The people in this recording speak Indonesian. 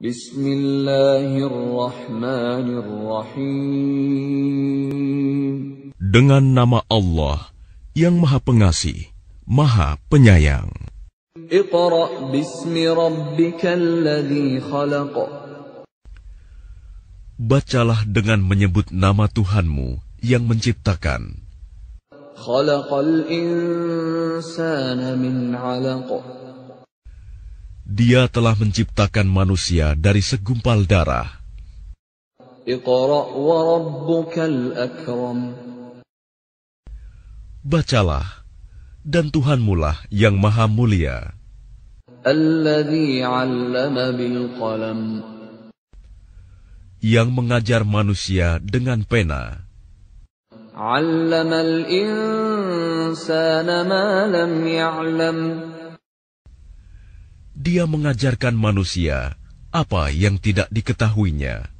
Bismillahirrahmanirrahim. Dengan nama Allah yang Maha Pengasih, Maha Penyayang. Iqra bismi rabbikal khalaq. Bacalah dengan menyebut nama Tuhanmu yang menciptakan. Khalaqal insana min 'alaq. Dia telah menciptakan manusia dari segumpal darah. Bacalah, dan Tuhanmulah yang maha mulia. Yang mengajar manusia dengan pena. Dia mengajarkan manusia apa yang tidak diketahuinya.